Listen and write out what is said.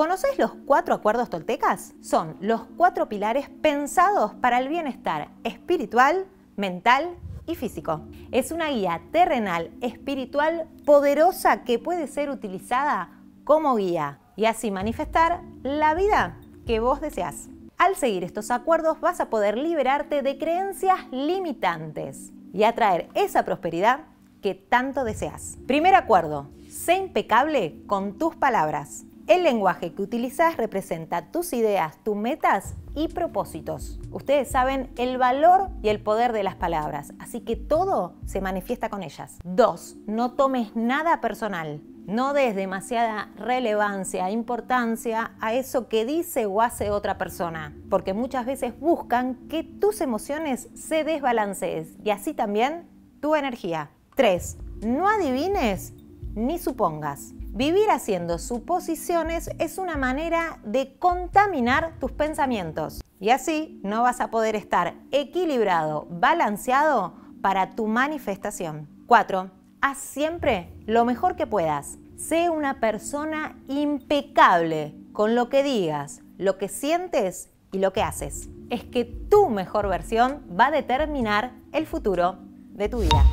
¿Conoces los cuatro acuerdos toltecas? Son los cuatro pilares pensados para el bienestar espiritual, mental y físico. Es una guía terrenal, espiritual, poderosa que puede ser utilizada como guía y así manifestar la vida que vos deseas. Al seguir estos acuerdos vas a poder liberarte de creencias limitantes y atraer esa prosperidad que tanto deseas. Primer acuerdo, sé impecable con tus palabras. El lenguaje que utilizas representa tus ideas, tus metas y propósitos. Ustedes saben el valor y el poder de las palabras, así que todo se manifiesta con ellas. 2. No tomes nada personal. No des demasiada relevancia, importancia a eso que dice o hace otra persona, porque muchas veces buscan que tus emociones se desbalancees y así también tu energía. 3. No adivines ni supongas. Vivir haciendo suposiciones es una manera de contaminar tus pensamientos y así no vas a poder estar equilibrado, balanceado para tu manifestación. 4. Haz siempre lo mejor que puedas. Sé una persona impecable con lo que digas, lo que sientes y lo que haces. Es que tu mejor versión va a determinar el futuro de tu vida.